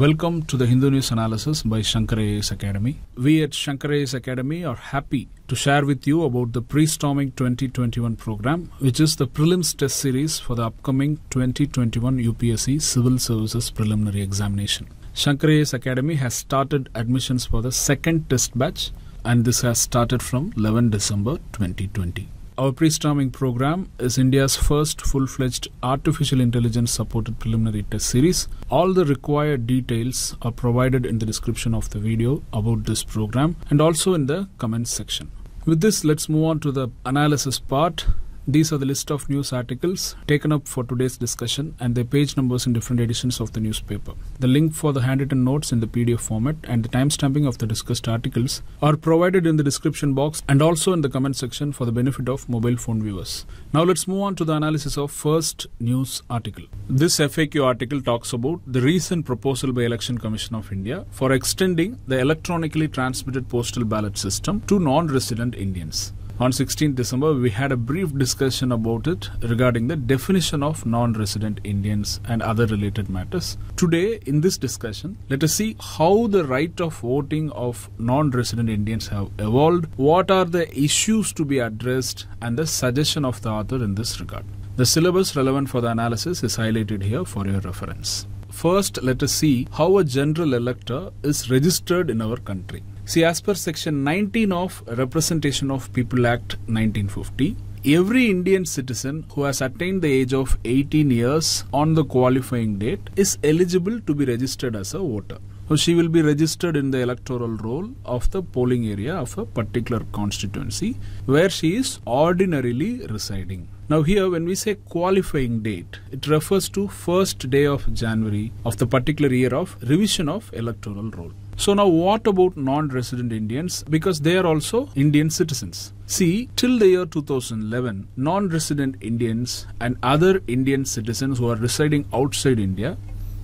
Welcome to the Hindu News Analysis by Shankar Academy. We at Shankar Academy are happy to share with you about the pre-storming 2021 program, which is the prelims test series for the upcoming 2021 UPSC Civil Services Preliminary Examination. Shankar Academy has started admissions for the second test batch and this has started from 11 December 2020. Our pre storming program is India's first full fledged artificial intelligence supported preliminary test series. All the required details are provided in the description of the video about this program and also in the comments section. With this, let's move on to the analysis part. These are the list of news articles taken up for today's discussion and their page numbers in different editions of the newspaper. The link for the handwritten notes in the PDF format and the timestamping of the discussed articles are provided in the description box and also in the comment section for the benefit of mobile phone viewers. Now let's move on to the analysis of first news article. This FAQ article talks about the recent proposal by Election Commission of India for extending the electronically transmitted postal ballot system to non-resident Indians on 16th December, we had a brief discussion about it regarding the definition of non resident Indians and other related matters. Today, in this discussion, let us see how the right of voting of non resident Indians have evolved, what are the issues to be addressed, and the suggestion of the author in this regard. The syllabus relevant for the analysis is highlighted here for your reference. First, let us see how a general elector is registered in our country. See, as per section 19 of Representation of People Act 1950, every Indian citizen who has attained the age of 18 years on the qualifying date is eligible to be registered as a voter. So she will be registered in the electoral roll of the polling area of a particular constituency where she is ordinarily residing. Now here when we say qualifying date, it refers to first day of January of the particular year of revision of electoral roll. So now what about non-resident Indians because they are also Indian citizens. See, till the year 2011, non-resident Indians and other Indian citizens who are residing outside India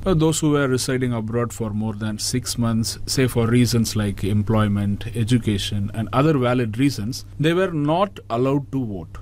uh, those who were residing abroad for more than six months, say for reasons like employment, education, and other valid reasons, they were not allowed to vote.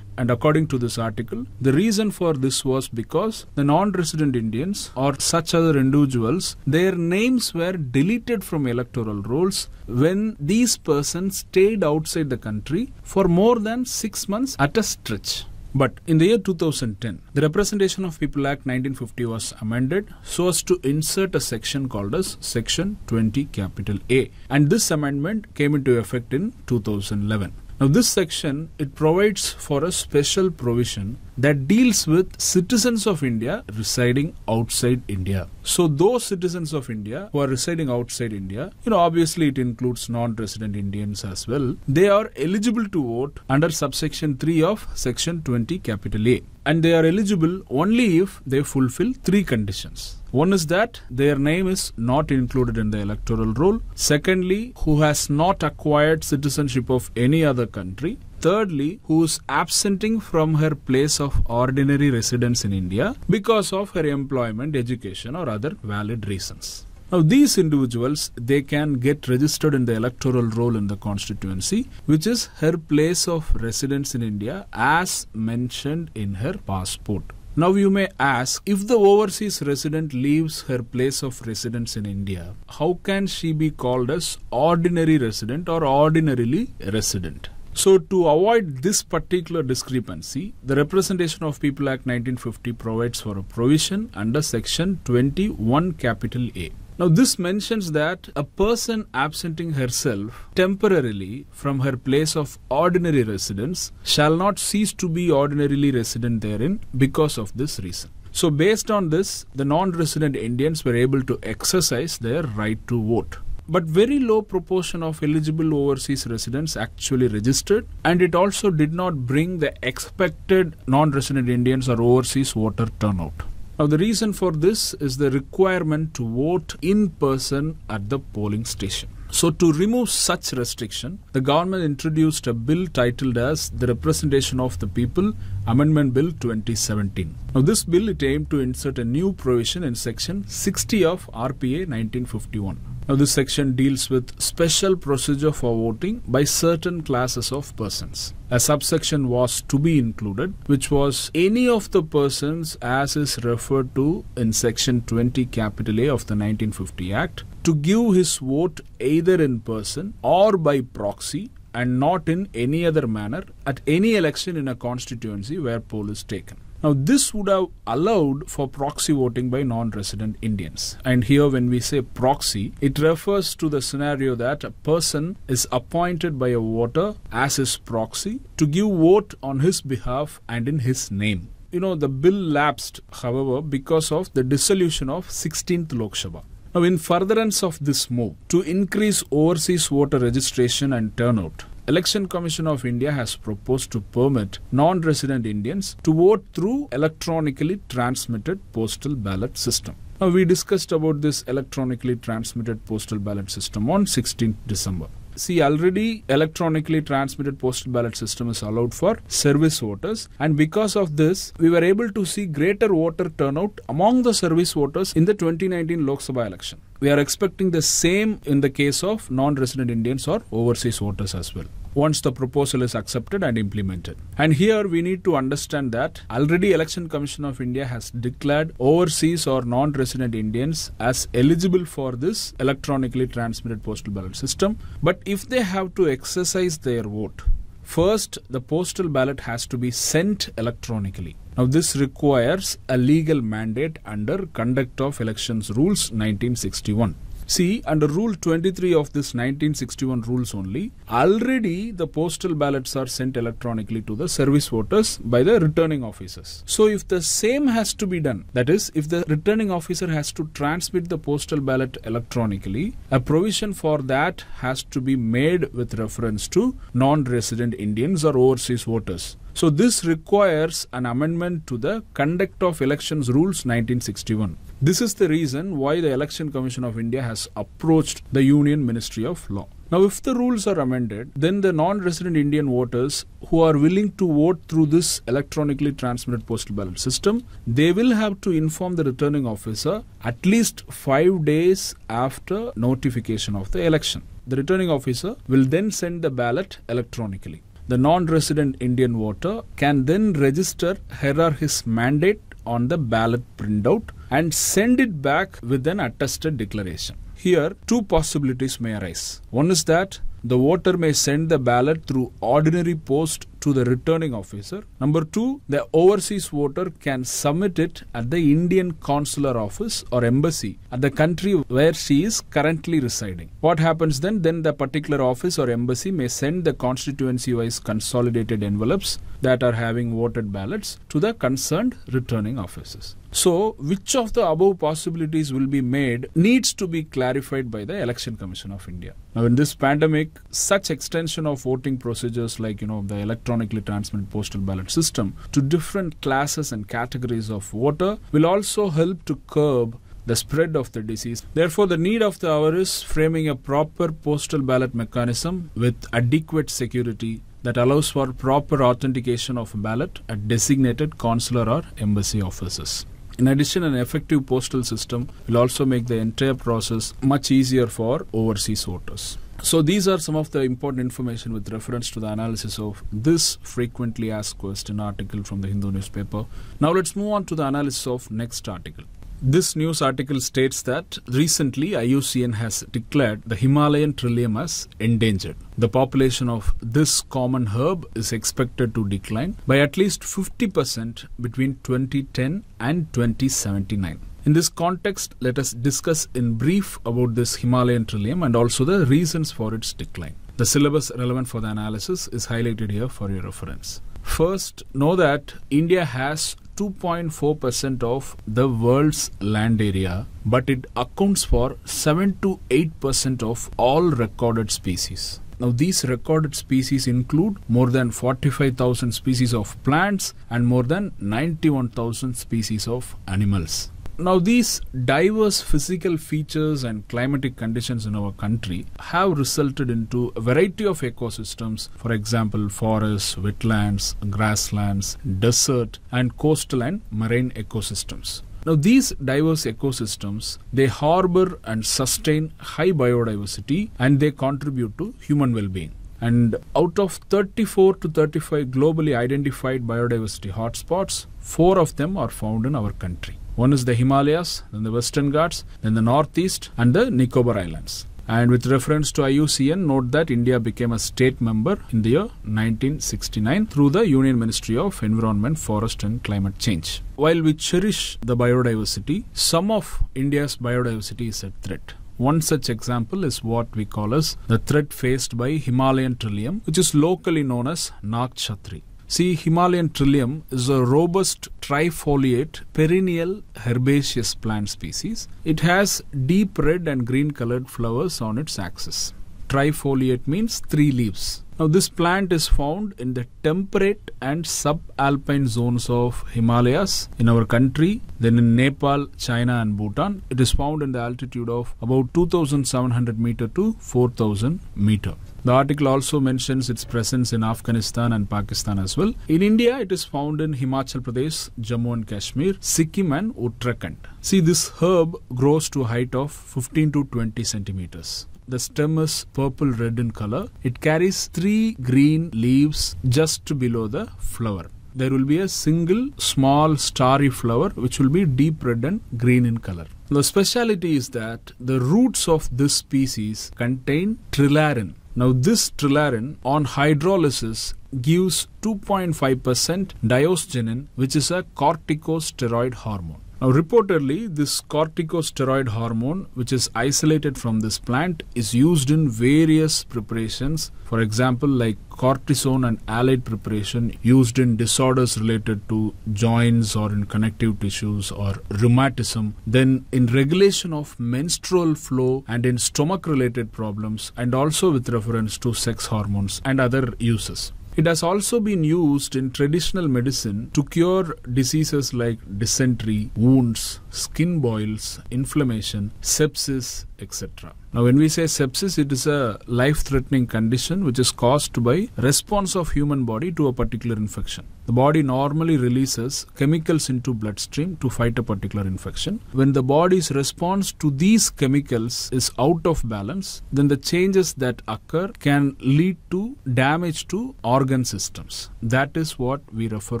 And according to this article, the reason for this was because the non resident Indians or such other individuals, their names were deleted from electoral rolls when these persons stayed outside the country for more than six months at a stretch. But in the year 2010, the Representation of People Act 1950 was amended so as to insert a section called as Section 20 capital A. And this amendment came into effect in 2011. Now this section, it provides for a special provision that deals with citizens of India residing outside India. So those citizens of India who are residing outside India, you know, obviously it includes non-resident Indians as well. They are eligible to vote under subsection 3 of section 20 capital A and they are eligible only if they fulfill three conditions. One is that their name is not included in the electoral roll. Secondly, who has not acquired citizenship of any other country thirdly, who is absenting from her place of ordinary residence in India because of her employment, education, or other valid reasons. Now, these individuals, they can get registered in the electoral roll in the constituency, which is her place of residence in India as mentioned in her passport. Now, you may ask if the overseas resident leaves her place of residence in India, how can she be called as ordinary resident or ordinarily resident? So, to avoid this particular discrepancy, the Representation of People Act 1950 provides for a provision under Section 21 capital A. Now, this mentions that a person absenting herself temporarily from her place of ordinary residence shall not cease to be ordinarily resident therein because of this reason. So, based on this, the non resident Indians were able to exercise their right to vote but very low proportion of eligible overseas residents actually registered and it also did not bring the expected non-resident Indians or overseas voter turnout. Now the reason for this is the requirement to vote in person at the polling station. So to remove such restriction, the government introduced a bill titled as the Representation of the People Amendment Bill 2017. Now this bill it aimed to insert a new provision in section 60 of RPA 1951 now this section deals with special procedure for voting by certain classes of persons. A subsection was to be included which was any of the persons as is referred to in section 20 capital A of the 1950 Act to give his vote either in person or by proxy and not in any other manner at any election in a constituency where poll is taken. Now, this would have allowed for proxy voting by non resident Indians. And here, when we say proxy, it refers to the scenario that a person is appointed by a voter as his proxy to give vote on his behalf and in his name you know, the bill lapsed, however, because of the dissolution of 16th Lok Sabha. Now, in furtherance of this move to increase overseas voter registration and turnout, Election Commission of India has proposed to permit non-resident Indians to vote through electronically transmitted postal ballot system. Now we discussed about this electronically transmitted postal ballot system on 16th December. See, already electronically transmitted postal ballot system is allowed for service voters, and because of this, we were able to see greater voter turnout among the service voters in the 2019 Lok Sabha election. We are expecting the same in the case of non resident Indians or overseas voters as well once the proposal is accepted and implemented. And here we need to understand that already Election Commission of India has declared overseas or non-resident Indians as eligible for this electronically transmitted postal ballot system. But if they have to exercise their vote, first the postal ballot has to be sent electronically. Now this requires a legal mandate under Conduct of Elections Rules 1961. See, under Rule 23 of this 1961 rules only, already the postal ballots are sent electronically to the service voters by the returning officers. So, if the same has to be done, that is, if the returning officer has to transmit the postal ballot electronically, a provision for that has to be made with reference to non resident Indians or overseas voters. So this requires an amendment to the Conduct of Elections Rules 1961. This is the reason why the Election Commission of India has approached the Union Ministry of Law. Now, if the rules are amended, then the non resident Indian voters who are willing to vote through this electronically transmitted postal ballot system, they will have to inform the returning officer at least five days after notification of the election. The returning officer will then send the ballot electronically the non-resident Indian voter can then register her or his mandate on the ballot printout and send it back with an attested declaration. Here, two possibilities may arise. One is that the voter may send the ballot through ordinary post to the returning officer. Number two, the overseas voter can submit it at the Indian consular office or embassy at the country where she is currently residing. What happens then? Then the particular office or embassy may send the constituency wise consolidated envelopes that are having voted ballots to the concerned returning officers. So, which of the above possibilities will be made needs to be clarified by the Election Commission of India. Now, in this pandemic, such extension of voting procedures like, you know, the electronically transmitted postal ballot system to different classes and categories of voter will also help to curb the spread of the disease. Therefore, the need of the hour is framing a proper postal ballot mechanism with adequate security that allows for proper authentication of ballot at designated consular or embassy offices. In addition, an effective postal system will also make the entire process much easier for overseas voters. So these are some of the important information with reference to the analysis of this frequently asked question article from the Hindu newspaper. Now let's move on to the analysis of next article. This news article states that recently IUCN has declared the Himalayan trillium as endangered. The population of this common herb is expected to decline by at least 50% between 2010 and 2079. In this context, let us discuss in brief about this Himalayan trillium and also the reasons for its decline. The syllabus relevant for the analysis is highlighted here for your reference. First, know that India has 2.4% of the world's land area, but it accounts for 7 to 8% of all recorded species. Now, these recorded species include more than 45,000 species of plants and more than 91,000 species of animals. Now, these diverse physical features and climatic conditions in our country have resulted into a variety of ecosystems, for example, forests, wetlands, grasslands, desert, and coastal and marine ecosystems. Now these diverse ecosystems they harbor and sustain high biodiversity and they contribute to human well-being. And out of 34 to 35 globally identified biodiversity hotspots, 4 of them are found in our country. One is the Himalayas, then the Western Ghats, then the Northeast, and the Nicobar Islands. And with reference to IUCN, note that India became a state member in the year 1969 through the Union Ministry of Environment, Forest and Climate Change. While we cherish the biodiversity, some of India's biodiversity is at threat. One such example is what we call as the threat faced by Himalayan trillium, which is locally known as Nag Chatri. See, Himalayan trillium is a robust trifoliate perennial herbaceous plant species. It has deep red and green colored flowers on its axis. Trifoliate means three leaves. Now, this plant is found in the temperate and subalpine zones of Himalayas in our country, then in Nepal, China, and Bhutan. It is found in the altitude of about 2700 meter to 4000 meter. The article also mentions its presence in Afghanistan and Pakistan as well. In India, it is found in Himachal Pradesh, Jammu and Kashmir, Sikkim and Uttarakhand. See, this herb grows to a height of 15 to 20 centimeters. The stem is purple red in color. It carries three green leaves just below the flower. There will be a single small starry flower which will be deep red and green in color. The speciality is that the roots of this species contain trilarin, now this trillarin on hydrolysis gives 2.5% diosgenin which is a corticosteroid hormone. Now, reportedly, this corticosteroid hormone, which is isolated from this plant, is used in various preparations. For example, like cortisone and allied preparation used in disorders related to joints or in connective tissues or rheumatism. Then, in regulation of menstrual flow and in stomach related problems, and also with reference to sex hormones and other uses. It has also been used in traditional medicine to cure diseases like dysentery, wounds, skin boils, inflammation, sepsis, etc. Now, when we say sepsis, it is a life-threatening condition which is caused by response of human body to a particular infection. The body normally releases chemicals into bloodstream to fight a particular infection. When the body's response to these chemicals is out of balance, then the changes that occur can lead to damage to organ systems. That is what we refer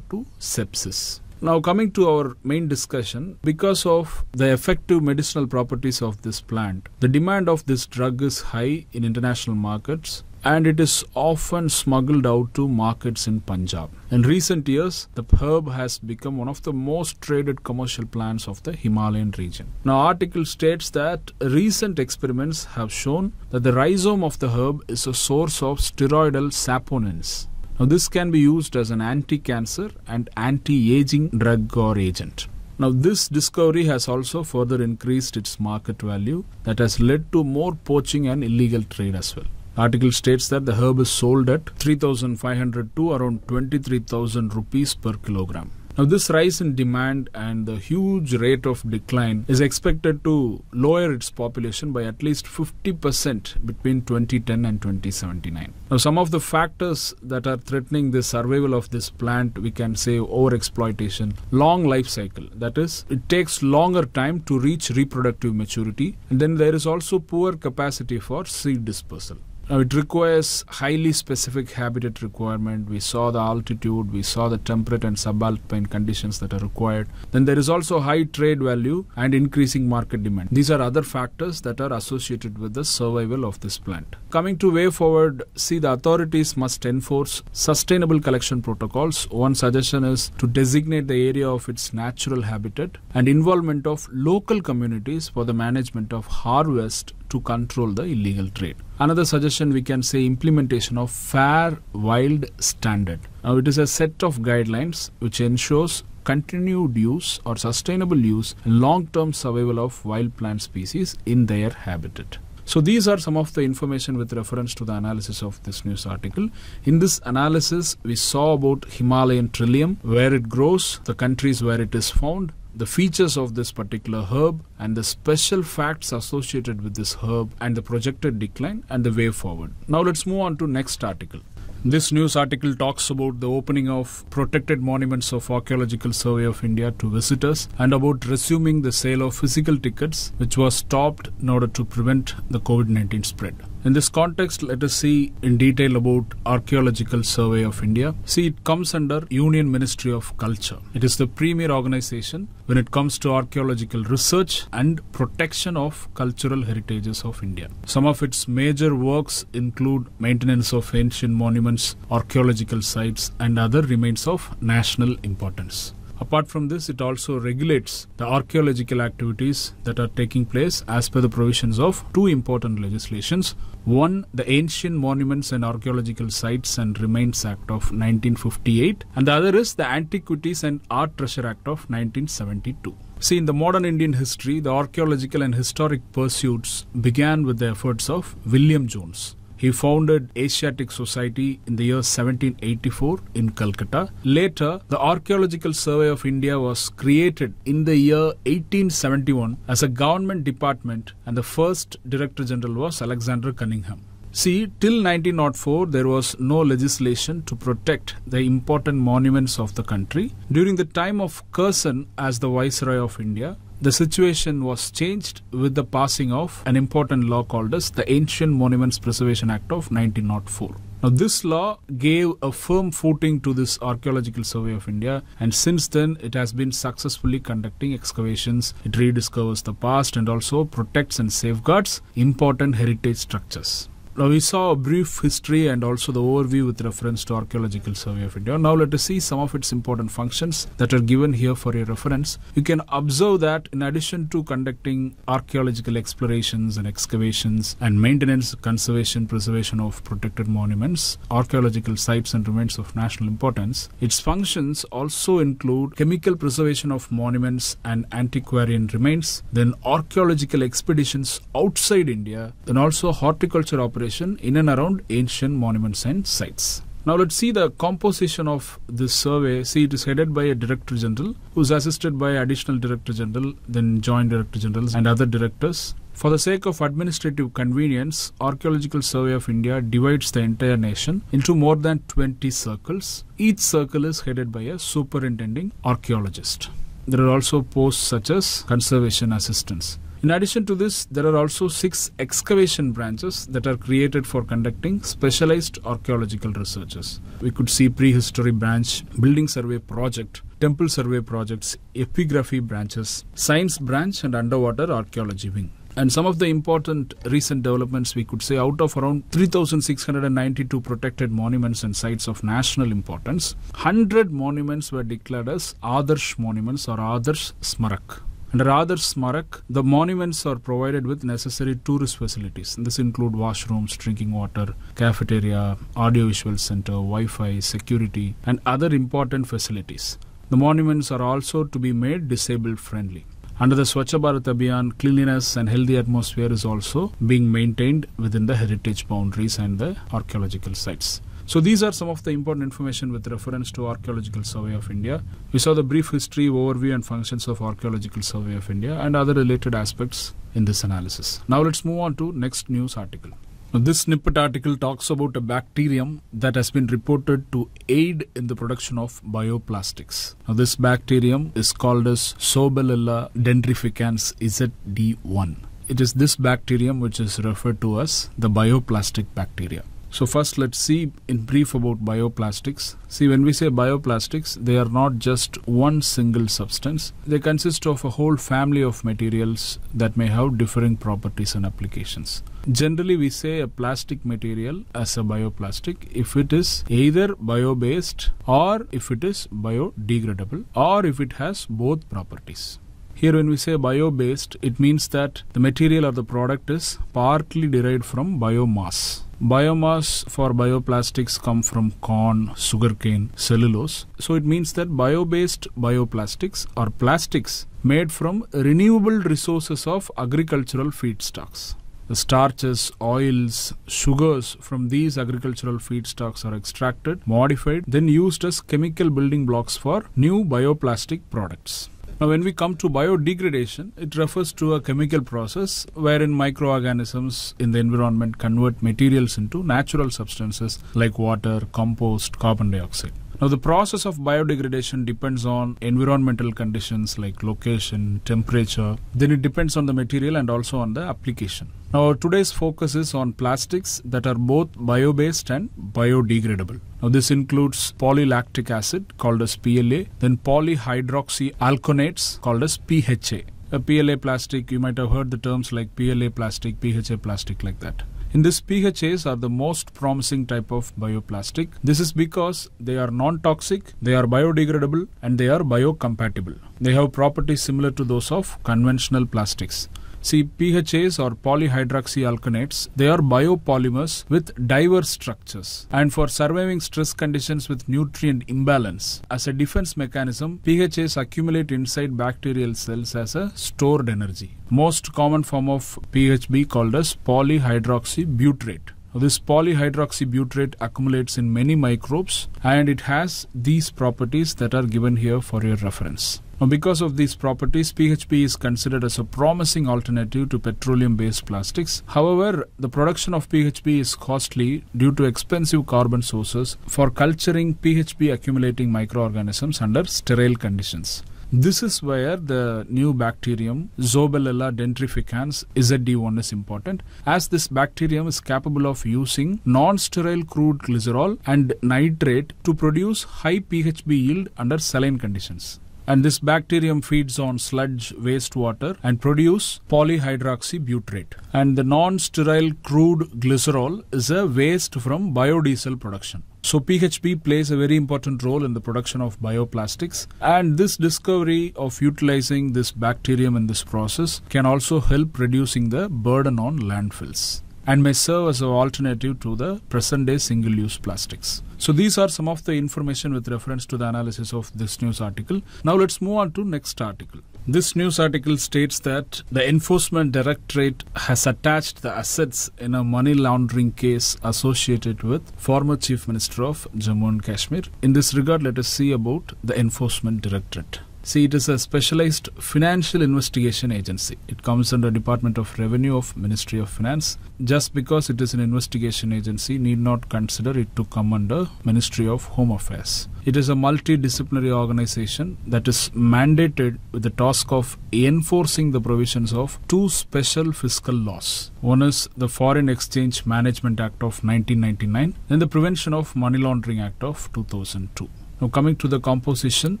to sepsis. Now, coming to our main discussion, because of the effective medicinal properties of this plant, the demand of this drug is high in international markets and it is often smuggled out to markets in Punjab. In recent years, the herb has become one of the most traded commercial plants of the Himalayan region. Now, article states that recent experiments have shown that the rhizome of the herb is a source of steroidal saponins now this can be used as an anti-cancer and anti-aging drug or agent. Now this discovery has also further increased its market value that has led to more poaching and illegal trade as well. The article states that the herb is sold at 3500 to around 23000 rupees per kilogram. Now, this rise in demand and the huge rate of decline is expected to lower its population by at least 50% between 2010 and 2079. Now, some of the factors that are threatening the survival of this plant, we can say overexploitation, long life cycle. That is, it takes longer time to reach reproductive maturity, and then there is also poor capacity for seed dispersal. Now it requires highly specific habitat requirement. We saw the altitude, we saw the temperate and subalpine conditions that are required. Then there is also high trade value and increasing market demand. These are other factors that are associated with the survival of this plant. Coming to way forward, see the authorities must enforce sustainable collection protocols. One suggestion is to designate the area of its natural habitat and involvement of local communities for the management of harvest to control the illegal trade. Another suggestion we can say implementation of fair wild standard. Now it is a set of guidelines which ensures continued use or sustainable use and long-term survival of wild plant species in their habitat. So these are some of the information with reference to the analysis of this news article. In this analysis, we saw about Himalayan trillium, where it grows, the countries where it is found, the features of this particular herb and the special facts associated with this herb and the projected decline and the way forward. Now let's move on to next article. This news article talks about the opening of protected monuments of Archaeological Survey of India to visitors and about resuming the sale of physical tickets, which was stopped in order to prevent the COVID 19 spread. In this context, let us see in detail about Archaeological Survey of India. See, it comes under Union Ministry of Culture. It is the premier organization when it comes to archaeological research and protection of cultural heritages of India. Some of its major works include maintenance of ancient monuments, archaeological sites and other remains of national importance. Apart from this, it also regulates the archaeological activities that are taking place as per the provisions of two important legislations. One, the Ancient Monuments and Archaeological Sites and Remains Act of 1958, and the other is the Antiquities and Art Treasure Act of 1972. See, in the modern Indian history, the archaeological and historic pursuits began with the efforts of William Jones. He founded Asiatic Society in the year 1784 in Calcutta. Later, the Archaeological Survey of India was created in the year 1871 as a government department and the first Director General was Alexander Cunningham. See, till 1904, there was no legislation to protect the important monuments of the country. During the time of Curzon as the Viceroy of India, the situation was changed with the passing of an important law called as the Ancient Monuments Preservation Act of 1904. Now, this law gave a firm footing to this archaeological survey of India, and since then it has been successfully conducting excavations. It rediscovers the past and also protects and safeguards important heritage structures. Now we saw a brief history and also the overview with reference to Archaeological Survey of India. Now let us see some of its important functions that are given here for your reference. You can observe that in addition to conducting archaeological explorations and excavations and maintenance, conservation, preservation of protected monuments, archaeological sites and remains of national importance, its functions also include chemical preservation of monuments and antiquarian remains, then archaeological expeditions outside India, then also horticulture operations in and around ancient monuments and sites. Now let's see the composition of this survey. See it is headed by a Director General who is assisted by Additional Director General, then Joint Director Generals and other directors. For the sake of administrative convenience, Archaeological Survey of India divides the entire nation into more than 20 circles. Each circle is headed by a superintending archaeologist. There are also posts such as conservation assistance. In addition to this, there are also six excavation branches that are created for conducting specialized archaeological researches. We could see prehistory branch, building survey project, temple survey projects, epigraphy branches, science branch, and underwater archaeology wing. And some of the important recent developments we could say out of around 3,692 protected monuments and sites of national importance, 100 monuments were declared as Adarsh monuments or Adarsh Smarak. And rather Smarak, the monuments are provided with necessary tourist facilities. And this include washrooms, drinking water, cafeteria, audiovisual center, Wi-Fi, security, and other important facilities. The monuments are also to be made disabled friendly. Under the Swachh Bharat Abhiyan, cleanliness and healthy atmosphere is also being maintained within the heritage boundaries and the archaeological sites. So these are some of the important information with reference to Archaeological Survey of India. We saw the brief history, overview and functions of Archaeological Survey of India and other related aspects in this analysis. Now let's move on to next news article. Now this snippet article talks about a bacterium that has been reported to aid in the production of bioplastics. Now this bacterium is called as Sobelella dendrificans ZD1. It is this bacterium which is referred to as the bioplastic bacteria. So first let's see in brief about bioplastics. See when we say bioplastics, they are not just one single substance. They consist of a whole family of materials that may have differing properties and applications. Generally we say a plastic material as a bioplastic if it is either bio-based or if it is biodegradable or if it has both properties. Here, when we say bio based, it means that the material or the product is partly derived from biomass. Biomass for bioplastics come from corn, sugarcane, cellulose. So it means that bio-based bioplastics are plastics made from renewable resources of agricultural feedstocks. The starches, oils, sugars from these agricultural feedstocks are extracted, modified, then used as chemical building blocks for new bioplastic products. Now, when we come to biodegradation, it refers to a chemical process wherein microorganisms in the environment convert materials into natural substances like water, compost, carbon dioxide. Now, the process of biodegradation depends on environmental conditions like location, temperature, then it depends on the material and also on the application. Now, today's focus is on plastics that are both bio based and biodegradable. Now, this includes polylactic acid called as PLA, then polyhydroxyalkonates called as PHA. A PLA plastic, you might have heard the terms like PLA plastic, PHA plastic, like that. In this PHAs are the most promising type of bioplastic. This is because they are non-toxic, they are biodegradable and they are biocompatible. They have properties similar to those of conventional plastics. See, PHAs or polyhydroxyalkanates. they are biopolymers with diverse structures and for surviving stress conditions with nutrient imbalance. As a defense mechanism, PHAs accumulate inside bacterial cells as a stored energy. Most common form of PHB called as polyhydroxybutyrate. This polyhydroxybutyrate accumulates in many microbes and it has these properties that are given here for your reference. Now, because of these properties, PHB is considered as a promising alternative to petroleum based plastics. However, the production of PHB is costly due to expensive carbon sources for culturing PHB accumulating microorganisms under sterile conditions. This is where the new bacterium Zobelella dentrificans ZD1 is important as this bacterium is capable of using non-sterile crude glycerol and nitrate to produce high PHB yield under saline conditions and this bacterium feeds on sludge wastewater and produce polyhydroxybutyrate and the non-sterile crude glycerol is a waste from biodiesel production so PHP plays a very important role in the production of bioplastics and this discovery of utilizing this bacterium in this process can also help reducing the burden on landfills and may serve as an alternative to the present day single use plastics. So these are some of the information with reference to the analysis of this news article. Now let's move on to next article. This news article states that the Enforcement Directorate has attached the assets in a money laundering case associated with former Chief Minister of Jammu and Kashmir. In this regard, let us see about the Enforcement Directorate. See, it is a specialized financial investigation agency. It comes under Department of Revenue of Ministry of Finance. Just because it is an investigation agency need not consider it to come under Ministry of Home Affairs. It is a multidisciplinary organization that is mandated with the task of enforcing the provisions of two special fiscal laws. One is the Foreign Exchange Management Act of 1999 and the Prevention of Money Laundering Act of 2002. Now coming to the composition,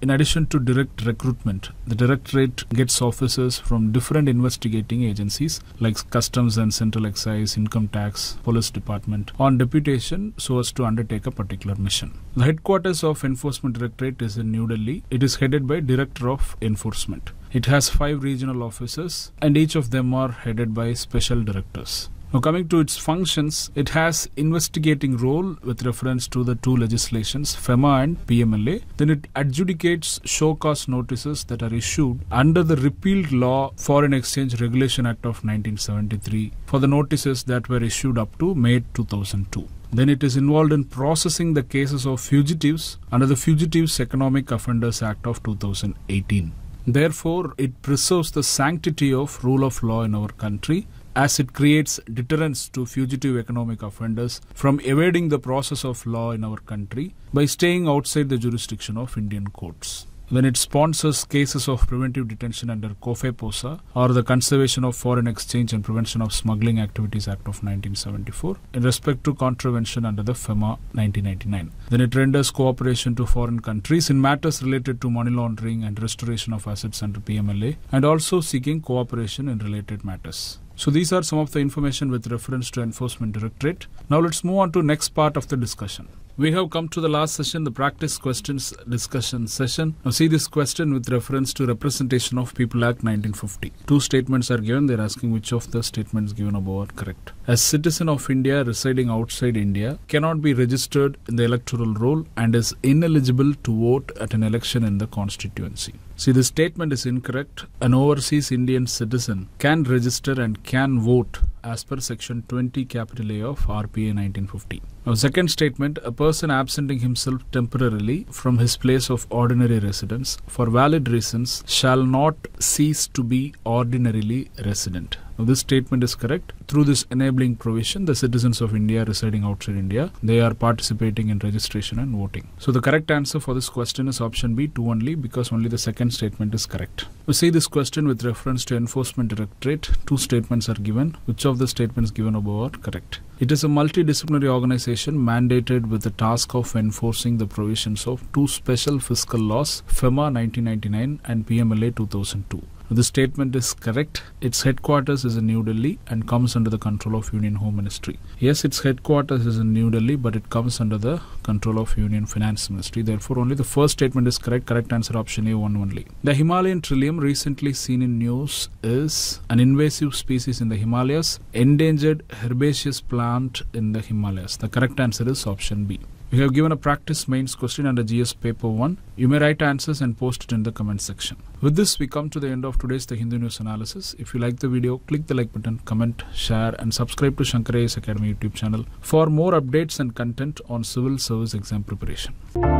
in addition to direct recruitment, the directorate gets officers from different investigating agencies like customs and central excise, income tax, police department on deputation so as to undertake a particular mission. The headquarters of enforcement directorate is in New Delhi. It is headed by director of enforcement. It has five regional offices, and each of them are headed by special directors. Now coming to its functions, it has investigating role with reference to the two legislations, FEMA and PMLA. Then it adjudicates show cause notices that are issued under the repealed law Foreign Exchange Regulation Act of 1973 for the notices that were issued up to May 2002 then it is involved in processing the cases of fugitives under the Fugitives Economic Offenders Act of 2018. Therefore, it preserves the sanctity of rule of law in our country as it creates deterrence to fugitive economic offenders from evading the process of law in our country by staying outside the jurisdiction of Indian courts. When it sponsors cases of preventive detention under COFEPOSA POSA or the Conservation of Foreign Exchange and Prevention of Smuggling Activities Act of 1974 in respect to contravention under the FEMA 1999. Then it renders cooperation to foreign countries in matters related to money laundering and restoration of assets under PMLA and also seeking cooperation in related matters. So these are some of the information with reference to Enforcement Directorate. Now let's move on to next part of the discussion. We have come to the last session, the practice questions discussion session. Now see this question with reference to Representation of People Act 1950. Two statements are given. They're asking which of the statements given above are correct. A citizen of India residing outside India cannot be registered in the electoral roll and is ineligible to vote at an election in the constituency. See, this statement is incorrect. An overseas Indian citizen can register and can vote as per section 20 capital A of RPA 1950. Now second statement, a person absenting himself temporarily from his place of ordinary residence for valid reasons shall not cease to be ordinarily resident. Now, this statement is correct. Through this enabling provision, the citizens of India residing outside India, they are participating in registration and voting. So the correct answer for this question is option B, 2 only because only the second statement is correct. We see this question with reference to Enforcement Directorate. Two statements are given. Which of the statements given above are correct? It is a multidisciplinary organization mandated with the task of enforcing the provisions of two special fiscal laws, FEMA 1999 and PMLA 2002. The statement is correct. Its headquarters is in New Delhi and comes under the control of Union Home Ministry. Yes, its headquarters is in New Delhi, but it comes under the control of Union Finance Ministry. Therefore, only the first statement is correct. Correct answer option A1 only. The Himalayan trillium recently seen in news is an invasive species in the Himalayas, endangered herbaceous plant in the Himalayas. The correct answer is option B. We have given a practice mains question under GS paper 1. You may write answers and post it in the comment section. With this, we come to the end of today's The Hindu News Analysis. If you like the video, click the like button, comment, share and subscribe to Shankar Academy YouTube channel for more updates and content on civil service exam preparation.